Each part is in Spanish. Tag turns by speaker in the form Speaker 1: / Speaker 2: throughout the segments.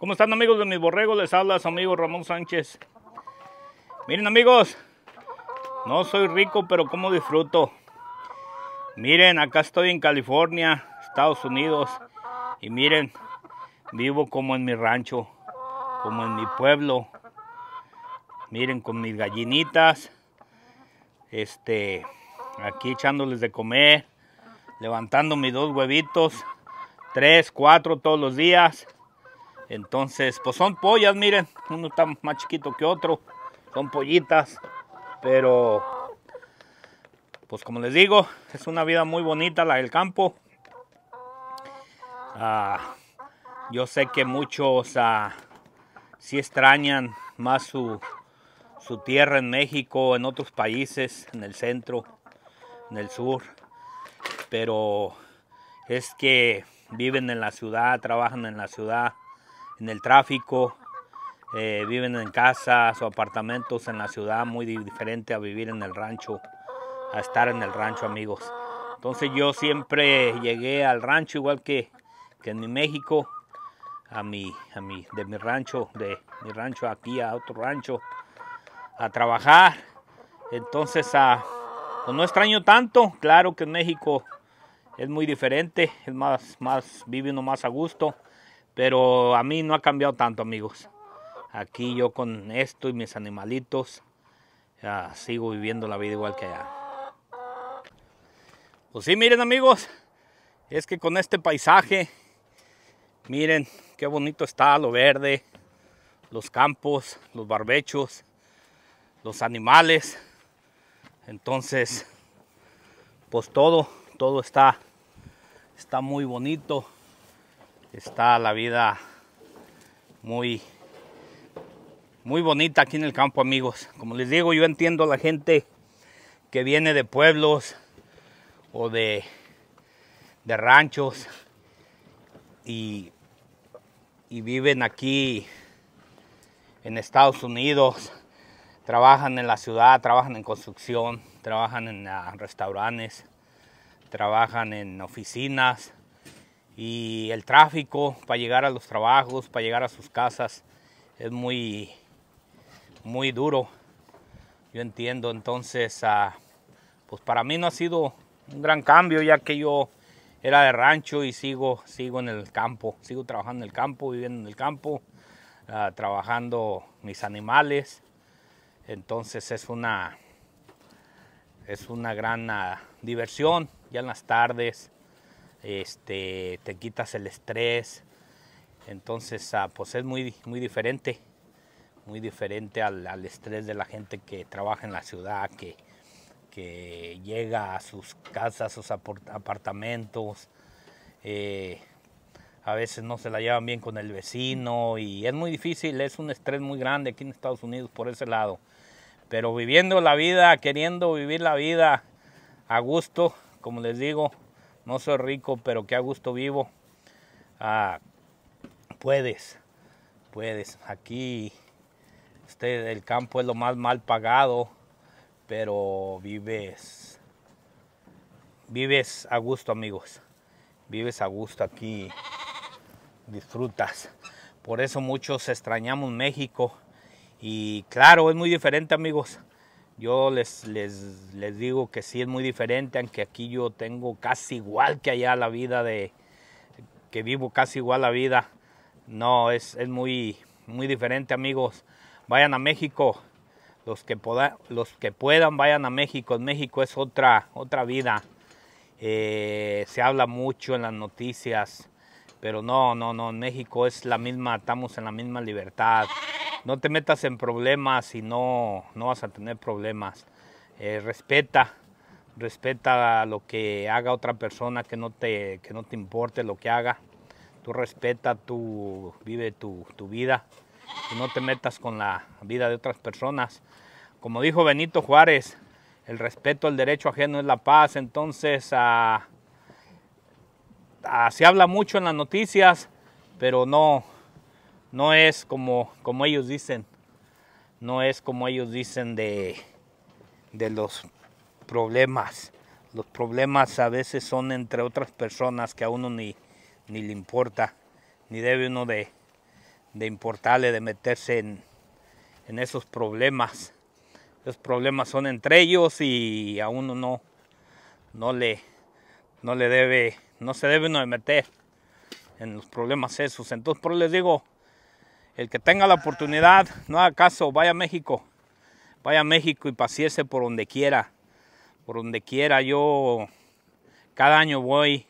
Speaker 1: ¿Cómo están amigos de mis borregos? Les habla su amigo Ramón Sánchez. Miren amigos, no soy rico, pero como disfruto? Miren, acá estoy en California, Estados Unidos. Y miren, vivo como en mi rancho, como en mi pueblo. Miren, con mis gallinitas. Este, aquí echándoles de comer, levantando mis dos huevitos, tres, cuatro todos los días. Entonces, pues son pollas, miren. Uno está más chiquito que otro. Son pollitas. Pero, pues como les digo, es una vida muy bonita la del campo. Ah, yo sé que muchos ah, sí extrañan más su, su tierra en México, en otros países, en el centro, en el sur. Pero es que viven en la ciudad, trabajan en la ciudad en el tráfico, eh, viven en casas o apartamentos en la ciudad, muy diferente a vivir en el rancho, a estar en el rancho, amigos. Entonces yo siempre llegué al rancho igual que, en mi México, a mi, a mi, de mi rancho, de mi rancho aquí a otro rancho, a trabajar. Entonces, ah, pues no extraño tanto, claro que en México es muy diferente, es más, más, vive uno más a gusto. Pero a mí no ha cambiado tanto, amigos. Aquí yo con esto y mis animalitos sigo viviendo la vida igual que allá. Pues sí, miren amigos, es que con este paisaje, miren qué bonito está lo verde, los campos, los barbechos, los animales. Entonces, pues todo, todo está, está muy bonito está la vida muy muy bonita aquí en el campo amigos como les digo yo entiendo a la gente que viene de pueblos o de ranchos y, y viven aquí en Estados Unidos trabajan en la ciudad trabajan en construcción trabajan en ah, restaurantes trabajan en oficinas y el tráfico para llegar a los trabajos, para llegar a sus casas, es muy, muy duro. Yo entiendo, entonces, ah, pues para mí no ha sido un gran cambio, ya que yo era de rancho y sigo, sigo en el campo, sigo trabajando en el campo, viviendo en el campo, ah, trabajando mis animales. Entonces es una, es una gran ah, diversión, ya en las tardes este, te quitas el estrés. Entonces, ah, pues es muy, muy diferente, muy diferente al, estrés de la gente que trabaja en la ciudad, que, llega a sus casas, a sus apartamentos. Eh, a veces no se la llevan bien con el vecino y es muy difícil, es un estrés muy grande aquí en Estados Unidos por ese lado. Pero viviendo la vida, queriendo vivir la vida a gusto, como les digo, no soy rico, pero qué a gusto vivo. Ah, puedes, puedes. Aquí este, el campo es lo más mal pagado, pero vives, vives a gusto, amigos. Vives a gusto aquí, disfrutas. Por eso muchos extrañamos México. Y claro, es muy diferente, amigos. Yo les, les, digo que sí es muy diferente, aunque aquí yo tengo casi igual que allá la vida de que vivo casi igual la vida. No, es, muy, muy diferente, amigos. Vayan a México. Los que, poda, los que puedan, vayan a México. En México es otra, otra vida. Eh, se habla mucho en las noticias. Pero no, no, no. En México es la misma, estamos en la misma libertad no te metas en problemas y no, no vas a tener problemas. Eh, respeta, respeta lo que haga otra persona, que no te, no te importe lo que haga. Tú respeta, tú vive tu, vida y no te metas con la vida de otras personas. Como dijo Benito Juárez, el respeto al derecho ajeno es la paz. Entonces, ah, ah, se habla mucho en las noticias, pero no, no es como, como ellos dicen, no es como ellos dicen de, los problemas. Los problemas a veces son entre otras personas que a uno ni, ni le importa, ni debe uno de, importarle, de meterse en, esos problemas. Los problemas son entre ellos y a uno no, no le, no le debe, no se debe uno de meter en los problemas esos. Entonces, por eso les digo, el que tenga la oportunidad, no haga caso, vaya a México. Vaya a México y pasearse por donde quiera. Por donde quiera. Yo cada año voy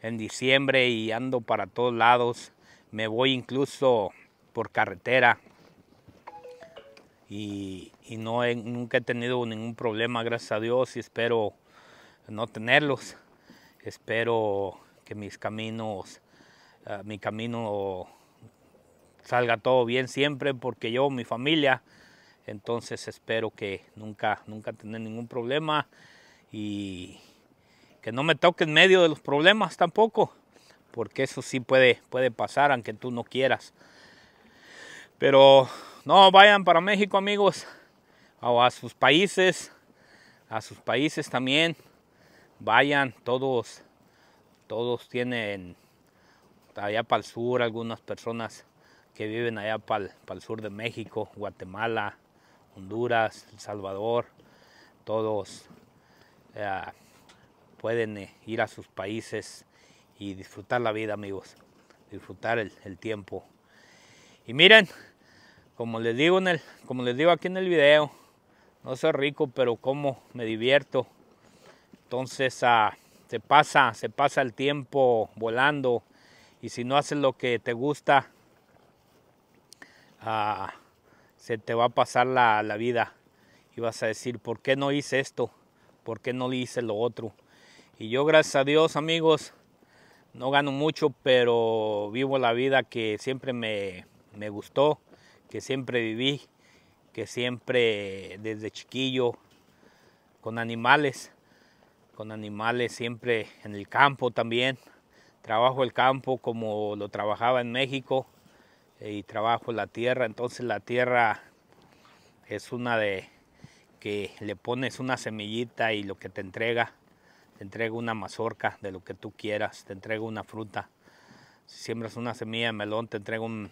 Speaker 1: en diciembre y ando para todos lados. Me voy incluso por carretera. Y, no nunca he tenido ningún problema, gracias a Dios, y espero no tenerlos. Espero que mis caminos, ah, mi camino salga todo bien siempre porque yo, mi familia, entonces espero que nunca, nunca tener ningún problema y que no me toque en medio de los problemas tampoco, porque eso sí puede, puede pasar aunque tú no quieras. Pero no vayan para México amigos, o a sus países, a sus países también, vayan todos, todos tienen allá para el sur algunas personas que viven allá para el sur de México, Guatemala, Honduras, El Salvador, todos eh, pueden eh, ir a sus países y disfrutar la vida, amigos, disfrutar el, tiempo. Y miren, como les digo en el, como les digo aquí en el video, no soy rico, pero como me divierto. Entonces ah se pasa, se pasa el tiempo volando y si no haces lo que te gusta, se te va a pasar la, la vida y vas a decir, ¿por qué no hice esto? ¿Por qué no hice lo otro? Y yo, gracias a Dios, amigos, no gano mucho, pero vivo la vida que siempre me, me gustó, que siempre viví, que siempre desde chiquillo, con animales, con animales siempre en el campo también. Trabajo el campo como lo trabajaba en México y trabajo la tierra. Entonces la tierra es una de que le pones una semillita y lo que te entrega, te entrega una mazorca de lo que tú quieras, te entrega una fruta. Si siembras una semilla de melón, te entrega un,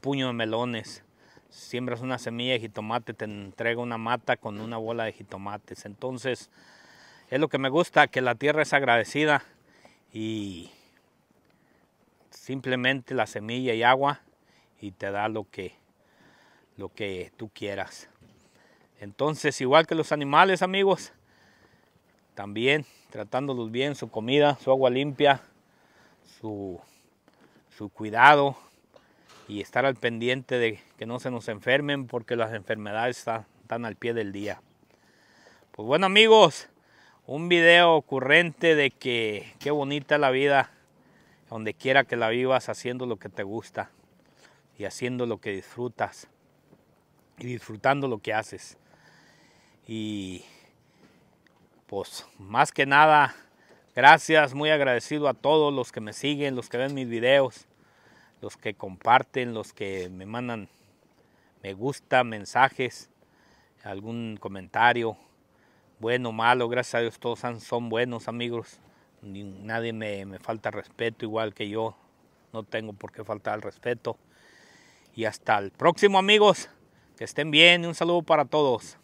Speaker 1: puño de melones. Si siembras una semilla de jitomate, te entrega una mata con una bola de jitomates. Entonces, es lo que me gusta, que la tierra es agradecida y simplemente la semilla y agua y te da lo que, lo que tú quieras. Entonces, igual que los animales, amigos, también tratándolos bien, su comida, su agua limpia, su, su cuidado y estar al pendiente de que no se nos enfermen porque las enfermedades están, al pie del día. Pues bueno amigos, un video ocurrente de que qué bonita la vida, donde quiera que la vivas haciendo lo que te gusta y haciendo lo que disfrutas y disfrutando lo que haces. Y pues más que nada, gracias, muy agradecido a todos los que me siguen, los que ven mis videos, los que comparten, los que me mandan me gusta, mensajes, algún comentario, bueno, malo, gracias a Dios todos son buenos amigos, nadie me, me falta respeto igual que yo, no tengo por qué faltar al respeto. Y hasta el próximo amigos. Que estén bien. Un saludo para todos.